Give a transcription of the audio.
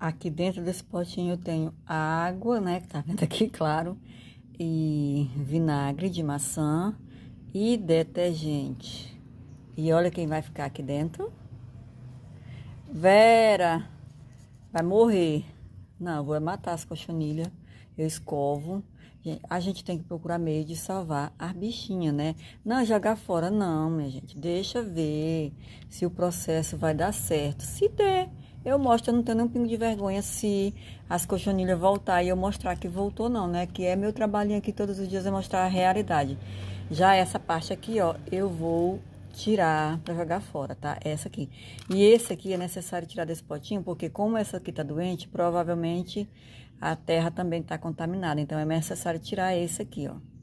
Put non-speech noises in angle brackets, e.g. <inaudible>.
Aqui dentro desse potinho eu tenho água, né, que tá vendo aqui, <laughs> claro, e vinagre de maçã e detergente. E olha quem vai ficar aqui dentro. Vera vai morrer. Não, vou matar as cochonilhas. Eu escovo. A gente tem que procurar meio de salvar as bichinhas, né? Não jogar fora, não, minha gente. Deixa ver se o processo vai dar certo. Se der, eu mostro, eu não tenho nem um pingo de vergonha se as cochonilhas voltar e eu mostrar que voltou não, né? Que é meu trabalhinho aqui todos os dias é mostrar a realidade. Já essa parte aqui, ó, eu vou tirar para jogar fora, tá? Essa aqui. E esse aqui é necessário tirar desse potinho, porque como essa aqui tá doente, provavelmente a terra também tá contaminada. Então, é necessário tirar esse aqui, ó.